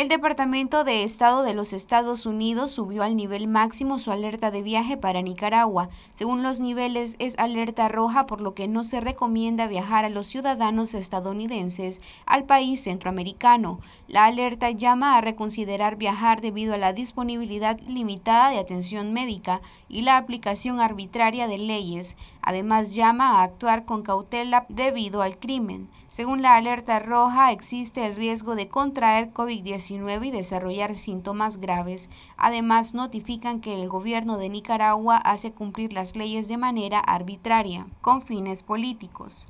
El Departamento de Estado de los Estados Unidos subió al nivel máximo su alerta de viaje para Nicaragua. Según los niveles es alerta roja, por lo que no se recomienda viajar a los ciudadanos estadounidenses al país centroamericano. La alerta llama a reconsiderar viajar debido a la disponibilidad limitada de atención médica y la aplicación arbitraria de leyes. Además llama a actuar con cautela debido al crimen. Según la alerta roja existe el riesgo de contraer COVID-19 y desarrollar síntomas graves. Además, notifican que el gobierno de Nicaragua hace cumplir las leyes de manera arbitraria, con fines políticos.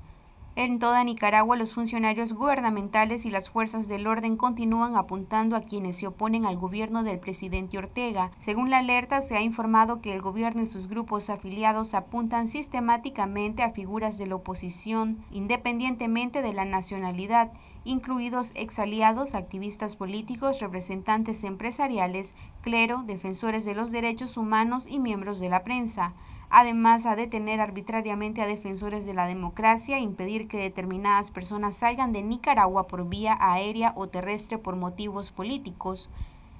En toda Nicaragua, los funcionarios gubernamentales y las fuerzas del orden continúan apuntando a quienes se oponen al gobierno del presidente Ortega. Según la alerta, se ha informado que el gobierno y sus grupos afiliados apuntan sistemáticamente a figuras de la oposición, independientemente de la nacionalidad, incluidos exaliados, activistas políticos, representantes empresariales, clero, defensores de los derechos humanos y miembros de la prensa. Además, a detener arbitrariamente a defensores de la democracia, e impedir que determinadas personas salgan de Nicaragua por vía aérea o terrestre por motivos políticos.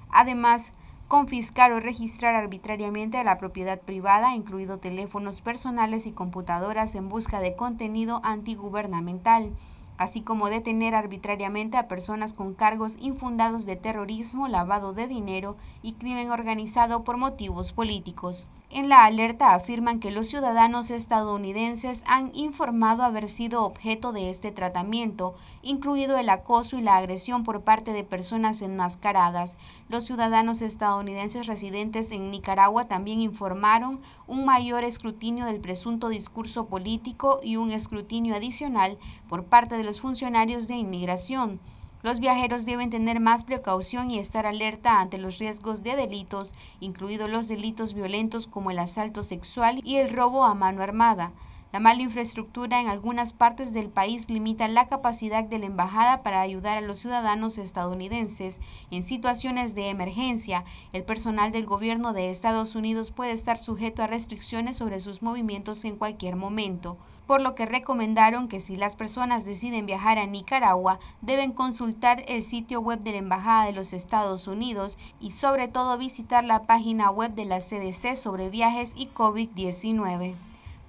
Además, confiscar o registrar arbitrariamente la propiedad privada, incluido teléfonos personales y computadoras en busca de contenido antigubernamental, así como detener arbitrariamente a personas con cargos infundados de terrorismo, lavado de dinero y crimen organizado por motivos políticos. En la alerta afirman que los ciudadanos estadounidenses han informado haber sido objeto de este tratamiento, incluido el acoso y la agresión por parte de personas enmascaradas. Los ciudadanos estadounidenses residentes en Nicaragua también informaron un mayor escrutinio del presunto discurso político y un escrutinio adicional por parte de los funcionarios de inmigración. Los viajeros deben tener más precaución y estar alerta ante los riesgos de delitos, incluidos los delitos violentos como el asalto sexual y el robo a mano armada. La mala infraestructura en algunas partes del país limita la capacidad de la embajada para ayudar a los ciudadanos estadounidenses en situaciones de emergencia. El personal del gobierno de Estados Unidos puede estar sujeto a restricciones sobre sus movimientos en cualquier momento, por lo que recomendaron que si las personas deciden viajar a Nicaragua, deben consultar el sitio web de la embajada de los Estados Unidos y sobre todo visitar la página web de la CDC sobre viajes y COVID-19.